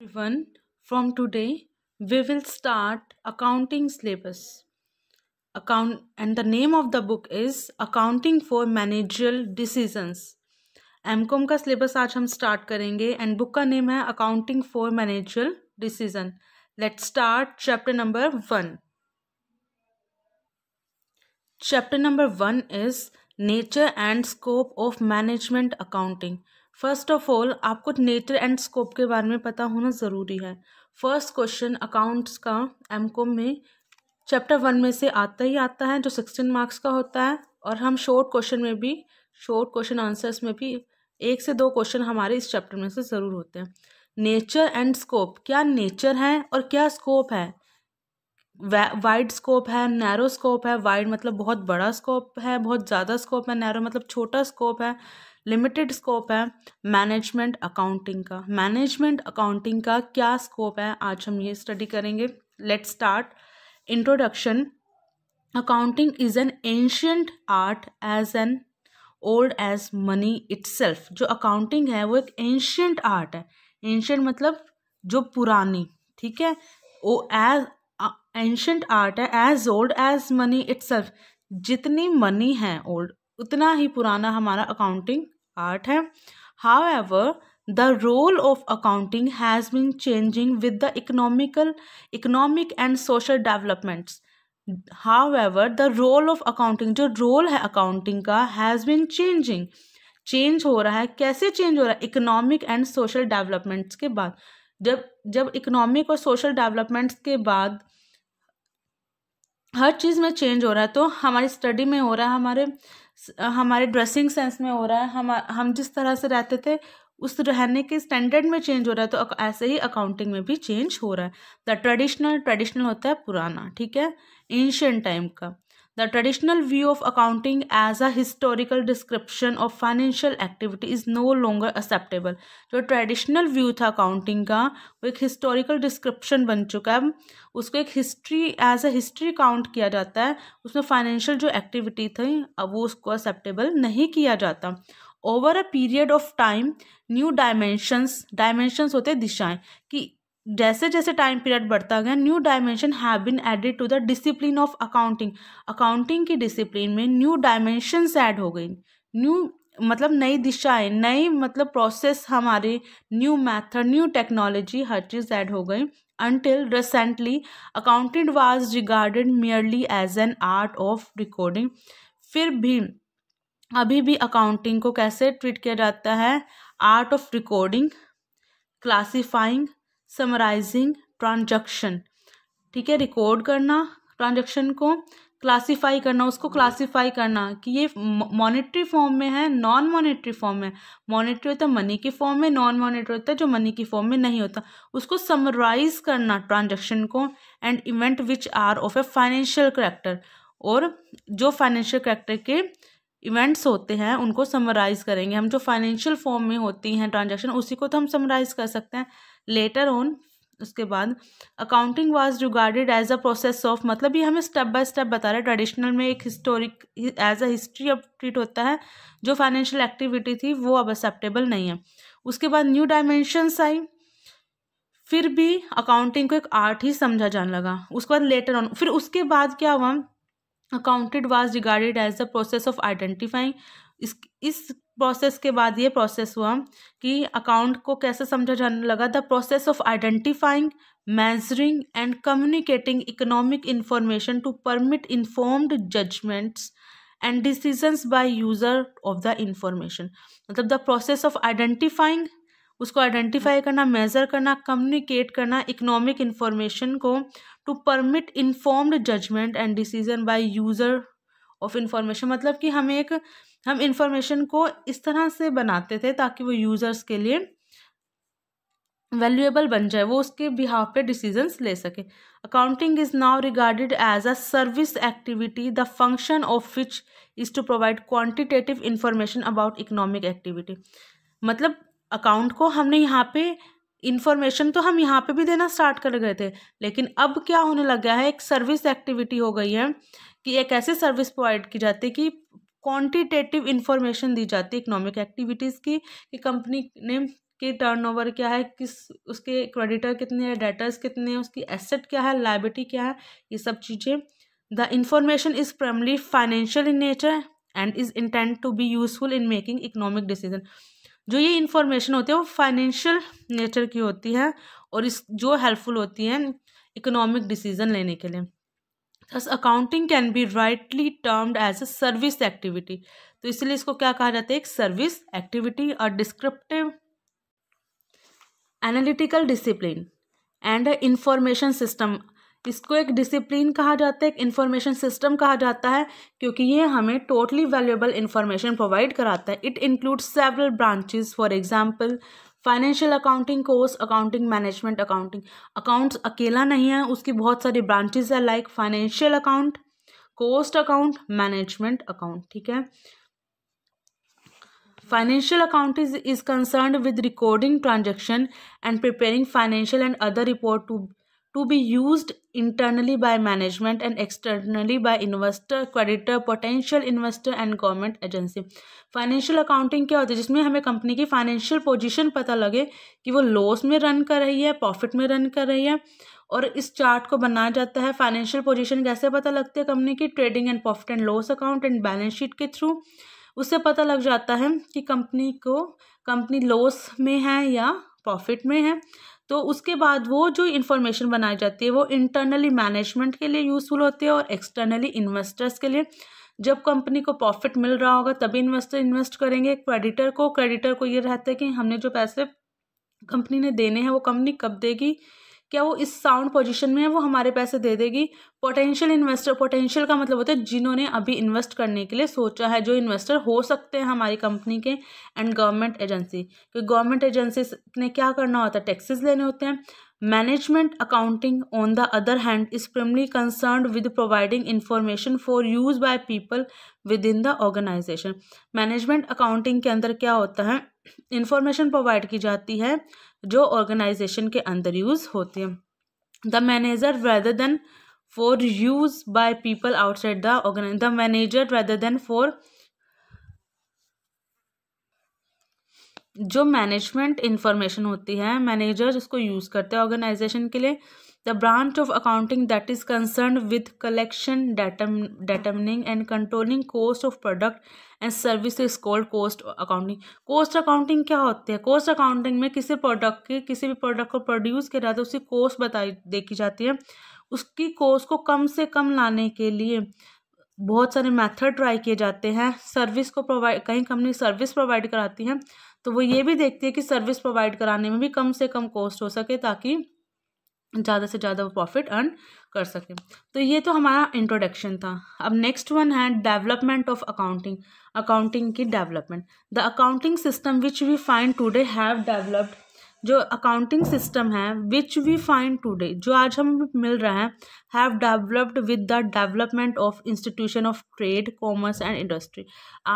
from today we will start accounting syllabus. and the name of the book is Accounting for Managerial Decisions. MCOM का syllabus आज हम start and book name है Accounting for Managerial Decision. Let's start chapter number one. Chapter number one is Nature and Scope of Management Accounting. First of all आपको nature and scope के बारे में पता होना ज़रूरी है फर्स्ट क्वेश्चन अकाउंट्स का एम में चैप्टर वन में से आता ही आता है जो सिक्सटीन मार्क्स का होता है और हम शॉर्ट क्वेश्चन में भी शॉर्ट क्वेश्चन आंसर्स में भी एक से दो क्वेश्चन हमारे इस चैप्टर में से ज़रूर होते हैं नेचर एंड स्कोप क्या नेचर है और क्या स्कोप है वाइड स्कोप है नैरो स्कोप है वाइड मतलब बहुत बड़ा स्कोप है बहुत ज़्यादा स्कोप है नैरो मतलब छोटा स्कोप है लिमिटेड स्कोप है मैनेजमेंट अकाउंटिंग का मैनेजमेंट अकाउंटिंग का क्या स्कोप है आज हम ये स्टडी करेंगे let start introduction accounting is an ancient art as an old as money itself जो अकाउंटिंग है वो एक एंशियंट आर्ट है एंशियंट मतलब जो पुरानी ठीक है वो एज एंशंट आर्ट है as old as money its जितनी मनी है ओल्ड उतना ही पुराना हमारा अकाउंटिंग पार्ट है however the role of accounting has been changing with the economical economic and social developments however the role of accounting जो role है accounting का हैज़ बीन चेंजिंग चेंज हो रहा है कैसे चेंज हो रहा है इकोनॉमिक एंड सोशल डेवलपमेंट्स के बाद जब जब इकोनॉमिक और सोशल डेवलपमेंट्स के बाद हर चीज़ में चेंज हो रहा है तो हमारी स्टडी में हो रहा है हमारे हमारे ड्रेसिंग सेंस में हो रहा है हम हम जिस तरह से रहते थे उस रहने के स्टैंडर्ड में चेंज हो रहा है तो ऐसे ही अकाउंटिंग में भी चेंज हो रहा है द ट्रेडिशनल ट्रेडिशनल होता है पुराना ठीक है एंशियन टाइम का The traditional view of accounting as a historical description of financial activity is no longer acceptable. जो traditional view था accounting का वो एक historical description बन चुका है उसको एक history as a history count किया जाता है उसमें financial जो activity थी अब वो उसको acceptable नहीं किया जाता over a period of time new dimensions dimensions होते हैं दिशाएं कि जैसे जैसे टाइम पीरियड बढ़ता गया new dimension have been added to the discipline of accounting accounting की डिसिप्लिन में न्यू डायमेंशंस ऐड हो गई न्यू मतलब नई दिशाएं नई मतलब प्रोसेस हमारे न्यू मेथड न्यू टेक्नोलॉजी हर चीज़ ऐड हो गई until recently accountant was regarded merely as an art of recording फिर भी अभी भी अकाउंटिंग को कैसे ट्रीट किया जाता है art of recording classifying summarising transaction ठीक है रिकॉर्ड करना ट्रांजेक्शन को क्लासीफाई करना उसको क्लासीफाई करना कि ये मॉनेटरी फॉर्म में है नॉन मॉनेटरी फॉर्म में मॉनेटरी होता है मनी के फॉर्म में नॉन मॉनेटरी होता है जो मनी के फॉर्म में नहीं होता उसको समराइज करना ट्रांजेक्शन को and event which are of a financial character और जो फाइनेंशियल करेक्टर के इवेंट्स होते हैं उनको समराइज़ करेंगे हम जो फाइनेंशियल फॉर्म में होती हैं ट्रांजेक्शन उसी को तो हम समराइज़ कर सकते हैं लेटर ऑन उसके बाद accounting was regarded as a process of मतलब ये हमें स्टेप बाय स्टेप बता रहा है ट्रेडिशनल में एक historic as a history of treat होता है जो फाइनेंशियल एक्टिविटी थी वो अब एक्सेप्टेबल नहीं है उसके बाद न्यू डायमेंशंस आई फिर भी अकाउंटिंग को एक आर्ट ही समझा जाने लगा उसके बाद लेटर ऑन फिर उसके बाद क्या हुआ accounted was regarded as the process of identifying इस इस प्रोसेस के बाद ये प्रोसेस हुआ कि अकाउंट को कैसे समझा जाने लगा the process of identifying measuring and communicating economic information to permit informed judgements and decisions by user of the information मतलब द प्रोसेस ऑफ आइडेंटिफाइंग उसको आइडेंटिफाई करना मेज़र करना कम्युनिकेट करना इकोनॉमिक इन्फॉर्मेशन को to permit informed judgement and decision by user of information मतलब कि हमें एक हम इंफॉर्मेशन को इस तरह से बनाते थे ताकि वो यूज़र्स के लिए वैल्यूएबल बन जाए वो उसके बिहाव पे डिसीजंस ले सके accounting is now regarded as a service activity the function of which is to provide quantitative information about economic activity मतलब अकाउंट को हमने यहाँ पे इन्फॉर्मेशन तो हम यहाँ पे भी देना स्टार्ट कर गए थे लेकिन अब क्या होने लग गया है एक सर्विस एक्टिविटी हो गई है कि एक ऐसे सर्विस प्रोवाइड की जाती है कि क्वांटिटेटिव इन्फॉर्मेशन दी जाती है इकोनॉमिक एक्टिविटीज़ की कि कंपनी ने कि टर्नओवर क्या है किस उसके क्रेडिटर कितने हैं डेटर्स कितने हैं उसकी एसेट क्या है लाइबिलिटी क्या है ये सब चीज़ें the information is primarily financial in nature and is intent to be useful in making economic decision जो ये इन्फॉर्मेशन होती है वो फाइनेंशियल नेचर की होती है और इस जो हेल्पफुल होती है इकोनॉमिक डिसीजन लेने के लिए thus accounting can be rightly termed as a service activity तो इसलिए इसको क्या कहा जाता है एक सर्विस एक्टिविटी और descriptive analytical discipline and a information system इसको एक डिसिप्लिन कहा जाता है एक इंफॉर्मेशन सिस्टम कहा जाता है क्योंकि ये हमें टोटली वैल्यूएबल इंफॉर्मेशन प्रोवाइड कराता है it include several branches for example financial accounting कोर्स अकाउंटिंग मैनेजमेंट अकाउंटिंग अकाउंट्स अकेला नहीं है उसकी बहुत सारी ब्रांचेज है like financial account cost account management account ठीक है financial account is concern with recording transaction and preparing financial and other report to to be used internally by management and externally by investor creditor potential investor and government agency financial accounting क्या होती है जिसमें हमें company की financial position पता लगे कि वो लॉस में रन कर रही है प्रॉफिट में रन कर रही है और इस चार्ट को बनाया जाता है फाइनेंशियल पोजीशन कैसे पता लगती है कंपनी की trading and profit and loss account and balance sheet के थ्रू उससे पता लग जाता है कि कंपनी को कंपनी लॉस में है या प्रॉफिट में है तो उसके बाद वो जो इन्फॉर्मेशन बनाई जाती है वो इंटरनली मैनेजमेंट के लिए यूज़फुल होती है और एक्सटर्नली इन्वेस्टर्स के लिए जब कंपनी को प्रॉफिट मिल रहा होगा तभी इन्वेस्टर इन्वेस्ट करेंगे क्रेडिटर को क्रेडिटर को ये रहता है कि हमने जो पैसे कंपनी ने देने हैं वो कंपनी कब देगी क्या वो इस साउंड पोजीशन में है वो हमारे पैसे दे देगी पोटेंशियल इन्वेस्टर पोटेंशियल का मतलब होता है जिन्होंने अभी इन्वेस्ट करने के लिए सोचा है जो इन्वेस्टर हो सकते हैं हमारी कंपनी के एंड गवर्नमेंट एजेंसी क्योंकि गवर्नमेंट एजेंसी ने क्या करना होता है टैक्सेस लेने होते हैं management accounting on the other hand is concern with providing information for use by people with in the organisation management accounting के अंदर क्या होता है इन्फॉर्मेशन प्रोवाइड की जाती है जो ऑर्गेनाइजेशन के अंदर यूज़ होते हैं the manager rather than for use by people outside the the manager rather than for जो मैनेजमेंट इंफॉर्मेशन होती है मैनेजर उसको यूज़ करते हैं ऑर्गेनाइजेशन के लिए the branch of accounting that is concerned with collection determ determining and controlling cost of product and service is called cost accounting cost accounting क्या होती है कोस्ट अकाउंटिंग में किसी प्रोडक्ट के किसी भी प्रोडक्ट को प्रोड्यूस किया जाता है उसकी कोस्ट बताई देखी जाती है उसकी कोस्ट को कम से कम लाने के लिए बहुत सारे मेथड ट्राई किए जाते हैं सर्विस को प्रोवाइड कहीं कंपनी सर्विस प्रोवाइड कराती हैं तो वो ये भी देखती है कि सर्विस प्रोवाइड कराने में भी कम से कम कॉस्ट हो सके ताकि ज़्यादा से ज़्यादा वो प्रॉफिट अर्न कर सकें तो ये तो हमारा इंट्रोडक्शन था अब नेक्स्ट वन है डेवलपमेंट ऑफ अकाउंटिंग अकाउंटिंग की development the accounting system which we find today have developed जो अकाउंटिंग सिस्टम है विच वी फाइंड टूडे जो आज हम मिल रहा है have developed with the development of institution of trade commerce and industry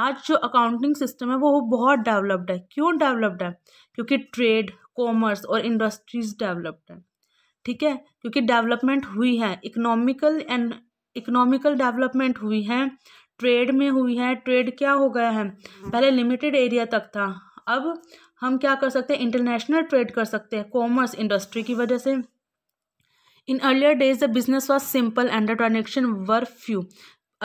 आज जो अकाउंटिंग सिस्टम है वो बहुत डेवलप्ड है क्यों डेवलप्ड है क्योंकि ट्रेड कॉमर्स और इंडस्ट्रीज डेवलप्ड है ठीक है क्योंकि डेवलपमेंट हुई है इकोनॉमिकल एंड इकोनॉमिकल डेवलपमेंट हुई है ट्रेड में हुई है ट्रेड क्या हो गया है पहले लिमिटेड एरिया तक था अब हम क्या कर सकते हैं इंटरनेशनल ट्रेड कर सकते हैं कॉमर्स इंडस्ट्री की वजह से in earlier days the business was simple and the transaction were few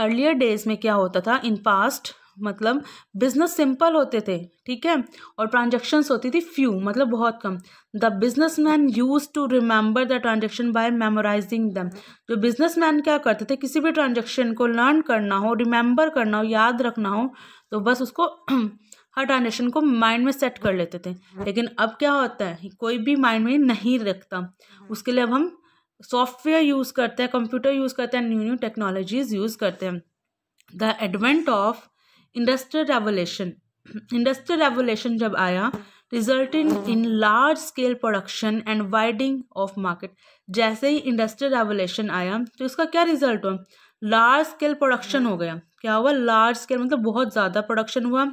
earlier days में क्या होता था इन पास्ट मतलब बिजनेस सिंपल होते थे ठीक है और ट्रांजेक्शन्स होती थी फ्यू मतलब बहुत कम the businessman used to remember the transaction by memorising them जो बिजनेस मैन क्या करते थे किसी भी ट्रांजेक्शन को लर्न करना हो रिमेंबर करना हो याद रखना हो तो बस उसको हर ट्रांजेक्शन को माइंड में सेट कर लेते थे लेकिन अब क्या होता है कोई भी माइंड में नहीं रखता उसके लिए अब हम सॉफ्टवेयर यूज़ करते हैं कंप्यूटर यूज़ करते हैं न्यू न्यू टेक्नोलॉजीज़ यूज़ करते हैं the advent of industrial revolution industrial revolution जब आया resulting in large scale production and widening of market जैसे ही इंडस्ट्रियल रेवोल्यूशन आया तो इसका क्या रिजल्ट हुआ लार्ज स्केल प्रोडक्शन हो गया क्या हुआ लार्ज स्केल मतलब बहुत ज़्यादा प्रोडक्शन हुआ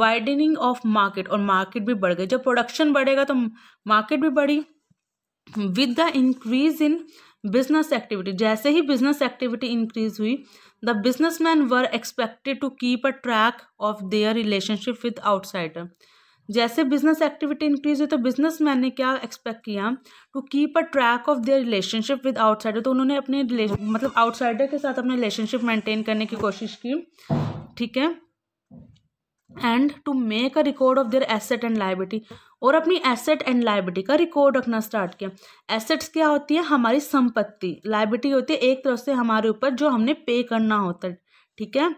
वाइडनिंग ऑफ मार्केट और मार्केट भी बढ़ गई जब प्रोडक्शन बढ़ेगा तो मार्केट भी बढ़ी with the increase in business activity जैसे ही बिजनेस एक्टिविटी इंक्रीज हुई the businessman were expected to keep a track of their relationship with outsider जैसे बिजनेस एक्टिविटी इंक्रीज हुई तो बिजनेस मैन ने क्या एक्सपेक्ट किया to keep a track of their relationship with outsider तो उन्होंने अपने मतलब आउटसाइडर के साथ अपने रिलेशनशिप मेंटेन करने की कोशिश की ठीक है and to make a record of their asset and liability और अपनी एसेट एंड लाइबिलिटी का रिकॉर्ड रखना स्टार्ट किया एसेट्स क्या होती है हमारी संपत्ति लाइबिलिटी होती है एक तरफ से हमारे ऊपर जो हमने पे करना होता है ठीक है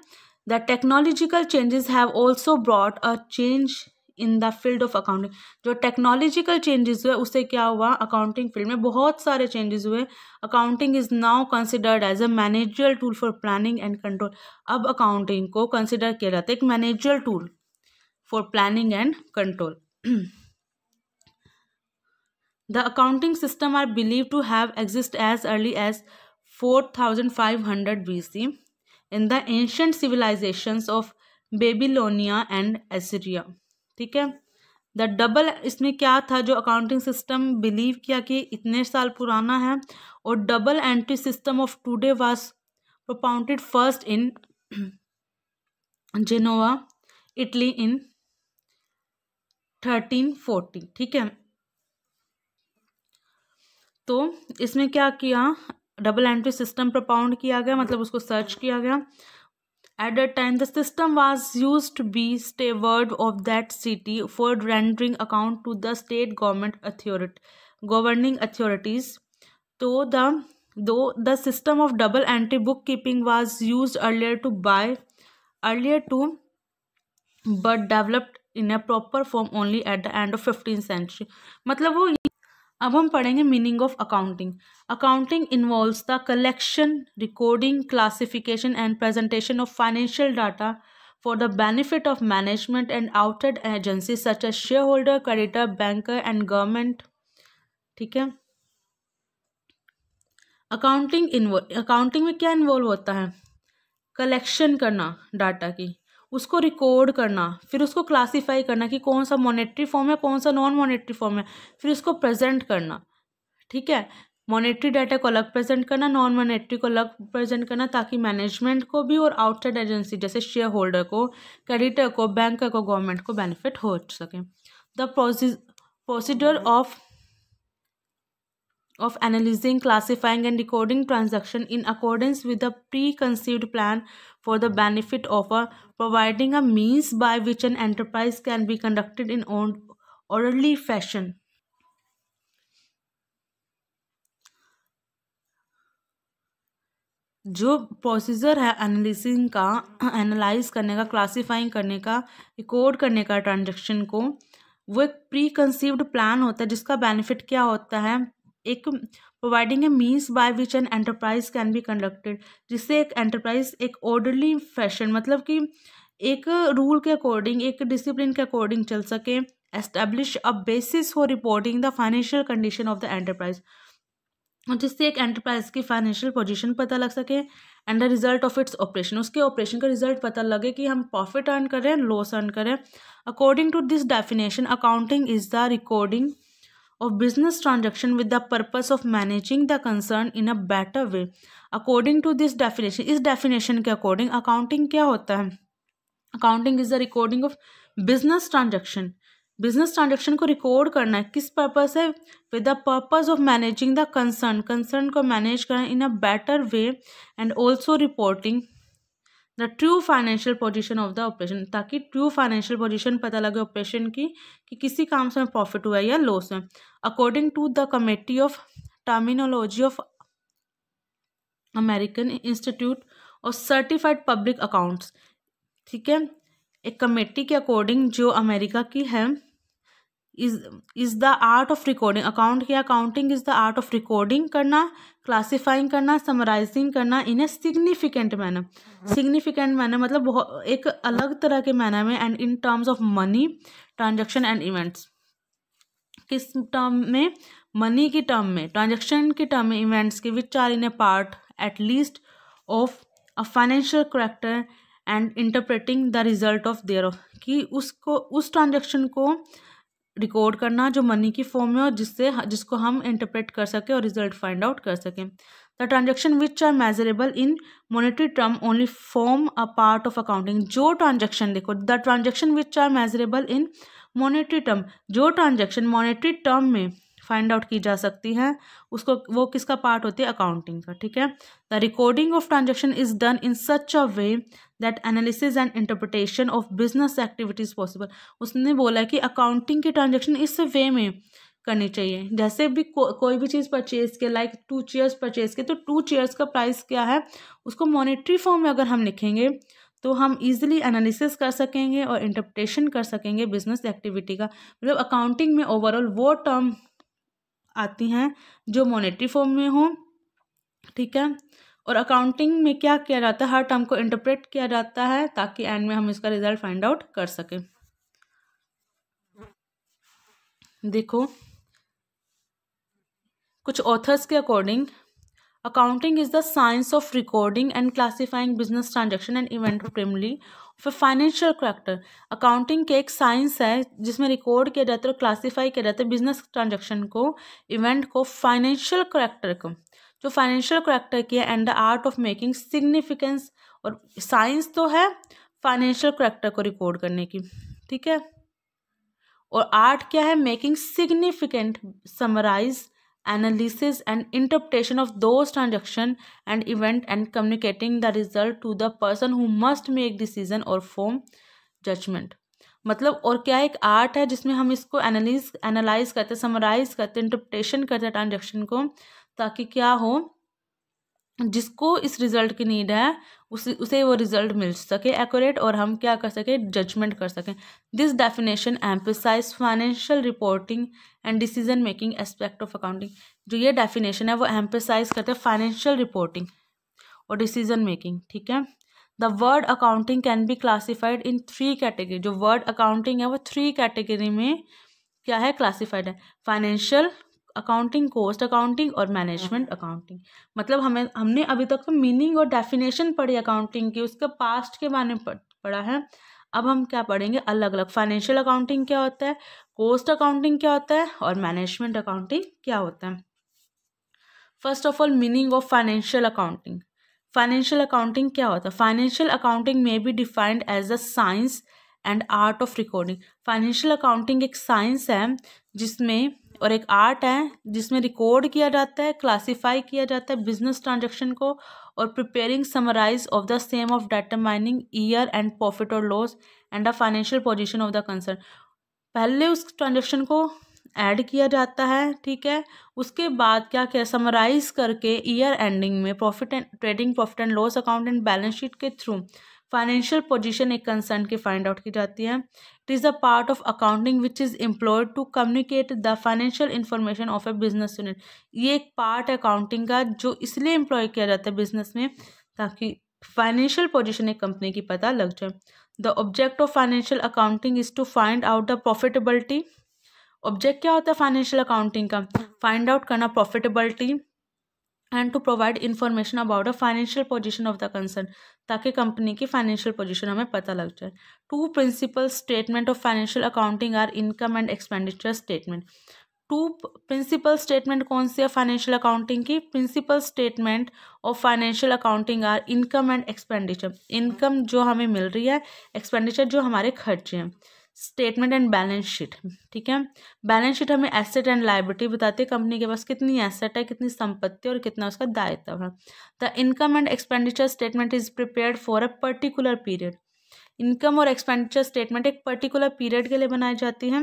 the technological changes have also brought a change in the field of accounting जो टेक्नोलॉजिकल चेंजेस हुए उससे क्या हुआ अकाउंटिंग फील्ड में बहुत सारे चेंजेस हुए accounting is now considered as a managerial tool for planning and control अब अकाउंटिंग को कंसिडर किया जाता है एक managerial tool for planning and control the accounting system are believe to have exist as early as four thousand five hundred B C in the ancient civilisations of Babylonia and Assyria ठीक है the double इसमें क्या था जो accounting system believe किया कि इतने साल पुराना है और double entry system of today was propounded first in Genoa Italy in thirteen forty ठीक है तो इसमें क्या किया डबल एंट्री सिस्टम प्रोपाउंड किया गया मतलब उसको सर्च किया गया At that time, the system was used to be steward of that city for rendering account to the state government authority, governing authorities. Though the though the system of double entry bookkeeping was used earlier to buy earlier to but developed in a proper form only at the end of 15th century मतलब वो अब हम पढ़ेंगे meaning of accounting accounting involves the collection recording classification and presentation of financial data for the benefit of management and and agency such as share holder creditor banker and government ठीक है accounting involve accounting में क्या involve होता है collection करना data की उसको record करना फिर उसको क्लासीफाई करना कि कौन सा मॉनेटरी फॉर्म है कौन सा नॉन मॉनेटरी फॉर्म है फिर उसको प्रेजेंट करना ठीक है मॉनेटरी डाटा को अलग प्रेजेंट करना नॉन मॉनेटरी को अलग प्रेजेंट करना ताकि मैनेजमेंट को भी और आउटसाइड एजेंसी जैसे शेयर होल्डर को क्रेडिटर को बैंकर को गवर्नमेंट को बेनिफिट हो सके the process procedure of of analyzing, classifying, and recording transaction in accordance with a preconceived plan for the benefit of a providing a means by which an enterprise can be conducted in orderly fashion. जो procedure है analysing का analyse करने का classifying करने का record करने का transaction को वो एक प्री कंसीव्ड प्लान होता है जिसका बेनिफिट क्या होता है एक providing a means by which an enterprise can be conducted जिससे एक एंटरप्राइज एक ऑर्डरली फैशन मतलब कि एक रूल के अकॉर्डिंग एक डिसिप्लिन के अकॉर्डिंग चल सके establish a basis for reporting the financial condition of the enterprise और जिससे एक एंटरप्राइज की फाइनेंशियल पोजीशन पता लग सके and the result of its operation उसके ऑपरेशन का रिजल्ट पता लगे कि हम प्रॉफिट अर्न करें लॉस अर्न करें according to this definition accounting is the recording of business transaction with the purpose of managing the concern in a better way according to this definition इस definition के according accounting क्या होता है accounting is the recording of business transaction business transaction को record करना है किस purpose है with the purpose of managing the concern concern को मैनेज करना in a better way and also reporting the true financial position of the operation ताकि true financial position पता लगे ऑपरेशन की कि किसी काम से प्रॉफिट हुआ है या लॉस है according to the committee of terminology of American institute और सर्टिफाइड पब्लिक अकाउंट्स ठीक है एक कमेटी के अकॉर्डिंग जो अमेरिका की है is is the art of recording account या accounting is the art of recording करना क्लासीफाइंग करना समराइजिंग करना in a significant manner significant manner मतलब बहुत एक अलग तरह के मैनर में and in terms of money transaction and events किस टर्म में मनी की टर्म में ट्रांजेक्शन की टर्म में इवेंट्स के which are in a part at least of a financial character and interpreting the result ऑफ देयर ऑफ कि उसको उस ट्रांजेक्शन को रिकॉर्ड करना जो मनी की फॉर्म में हो जिससे जिसको हम इंटरप्रेट कर सकें और रिजल्ट फाइंड आउट कर सकें the transaction which are measurable in monetary term only form a part of accounting जो ट्रांजेक्शन देखो the transaction which are measurable in monetary term जो ट्रांजेक्शन मोनिटरी टर्म में फाइंड आउट की जा सकती है उसको वो किसका पार्ट होती है अकाउंटिंग का ठीक है the recording of transaction is done in such a way that analysis and interpretation of business activities possible उसने बोला कि अकाउंटिंग की ट्रांजेक्शन इस वे में करनी चाहिए जैसे भी को, कोई भी चीज़ परचेज के लाइक टू चेयर्स परचेज के तो टू चेयर्स का प्राइस क्या है उसको मॉनिटरी फॉर्म में अगर हम लिखेंगे तो हम इजीली एनालिसिस कर सकेंगे और इंटरप्रिटेशन कर सकेंगे बिजनेस एक्टिविटी का मतलब अकाउंटिंग में ओवरऑल वो टर्म आती हैं जो मोनिट्री फॉर्म में हो ठीक है और अकाउंटिंग में क्या किया जाता है हर टर्म को इंटरप्रेट किया जाता है ताकि एंड में हम इसका रिजल्ट फाइंड आउट कर सकें देखो कुछ ऑथर्स के according accounting is the science of recording and classifying business transaction and event primarily of a financial character. के एक साइंस है जिसमें रिकॉर्ड किया जाता है और क्लासीफाई किया जाता है बिजनेस ट्रांजेक्शन को इवेंट को फाइनेंशियल करैक्टर को जो फाइनेंशियल करैक्टर की है and the art of making significance और साइंस तो है फाइनेंशियल करैक्टर को रिकॉर्ड करने की ठीक है और आर्ट क्या है making significant summarise analysis and interpretation of those transaction and event and communicating the result to the person who must make decision or form judgment मतलब और क्या एक आर्ट है जिसमें हम इसको एनालिज एनालाइज करते समराइज करते इंटरप्रिटेशन करते ट्रांजेक्शन को ताकि क्या हो जिसको इस रिज़ल्ट की नीड है उस उसे वो रिज़ल्ट मिल सके एक्यूरेट और हम क्या कर सकें जजमेंट कर सकें this definition emphasise financial reporting and decision making aspect of accounting जो ये डेफिनेशन है वो एम्पसाइज करते हैं फाइनेंशियल रिपोर्टिंग और डिसीजन मेकिंग ठीक है the word accounting can be classified in three category जो वर्ड अकाउंटिंग है वो थ्री कैटेगरी में क्या है क्लासीफाइड है फाइनेंशियल अकाउंटिंग कोस्ट अकाउंटिंग और मैनेजमेंट अकाउंटिंग मतलब हमें हमने अभी तक तो मीनिंग और डेफिनेशन पढ़ी अकाउंटिंग की उसके पास्ट के बारे में पढ़ा है अब हम क्या पढ़ेंगे अलग अलग फाइनेंशियल अकाउंटिंग क्या होता है कोस्ट अकाउंटिंग क्या होता है और मैनेजमेंट अकाउंटिंग क्या होता है first of all meaning of financial accounting financial accounting क्या होता है फाइनेंशियल अकाउंटिंग में be defined as a science and art of recording financial accounting एक साइंस है जिसमें और एक आर्ट है जिसमें रिकॉर्ड किया जाता है क्लासिफाई किया जाता है बिजनेस ट्रांजेक्शन को और preparing summarise of the same of data mining year end profit और loss and the financial position of the concern पहले उस ट्रांजेक्शन को ऐड किया जाता है ठीक है उसके बाद क्या क्या समराइज करके ईयर एंडिंग में profit and trading profit and loss account and balance sheet के थ्रू फाइनेंशियल पोजिशन एक कंसर्न की फाइंड आउट की जाती है it is a part of accounting which is employed to communicate the financial information of a business unit ये एक part accounting का जो इसलिए एम्प्लॉय किया जाता है बिजनेस में ताकि फाइनेंशियल पोजिशन एक कंपनी की पता लग जाए the object of financial accounting is to find out the profitability object क्या होता है फाइनेंशियल अकाउंटिंग का फाइंड आउट करना profitability and to provide information about the financial position of the concern ताकि कंपनी की फाइनेंशियल पोजिशन हमें पता लग जाए two principal statement of financial accounting are income and expenditure statement two principal statement कौन सी है फाइनेंशियल अकाउंटिंग की principal statement of financial accounting are income and expenditure income जो हमें मिल रही है एक्सपेंडिचर जो हमारे खर्चे हैं स्टेटमेंट एंड बैलेंस शीट ठीक है बैलेंस शीट हमें एसेट एंड लाइबिलिटी बताती है कंपनी के पास कितनी एसेट है कितनी संपत्ति और कितना उसका दायित्व है the income and expenditure statement is prepare for a particular period income और एक्सपेंडिचर स्टेटमेंट एक पर्टिकुलर पीरियड के लिए बनाई जाती है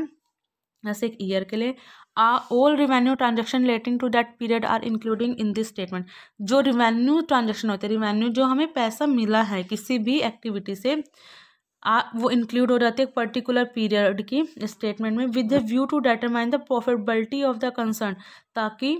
जैसे एक ईयर के लिए आ all revenue transaction relating to that period are including in this statement जो रिवेन्यू ट्रांजेक्शन होते हैं रिवेन्यू जो हमें पैसा मिला है किसी भी एक्टिविटी से आ, वो इंक्लूड हो जाती है एक पर्टिकुलर पीरियड की स्टेटमेंट में with view to determine the profitability of the concern ताकि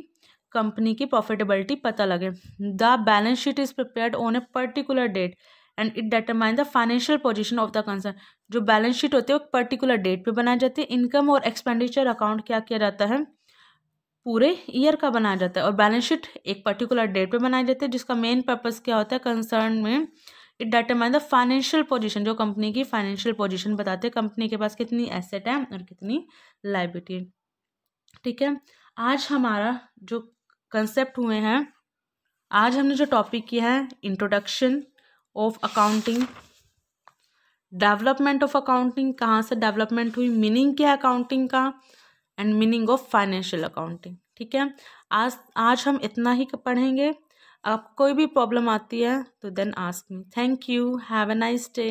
कंपनी की प्रॉफिटेबिलिटी पता लगे the balance sheet is prepared on a particular date and it determine the financial position of the concern जो balance sheet होती है वो particular date पर बनाई जाती है इनकम और एक्सपेंडिचर अकाउंट क्या किया जाता है पूरे ईयर का बनाया जाता है और बैलेंस शीट एक पर्टिकुलर डेट पर बनाया जाता है जिसका मेन पर्पज़ क्या होता है कंसर्न में it determine the financial position जो कंपनी की फाइनेंशियल पोजीशन बताते हैं कंपनी के पास कितनी एसेट है और कितनी लाइबिलिटी ठीक है आज हमारा जो कंसेप्ट हुए हैं आज हमने जो टॉपिक किया है introduction of accounting development of accounting कहाँ से डेवलपमेंट हुई मीनिंग क्या है अकाउंटिंग का and meaning of financial accounting ठीक है आज आज हम इतना ही पढ़ेंगे आप कोई भी प्रॉब्लम आती है तो then ask me thank you have a nice day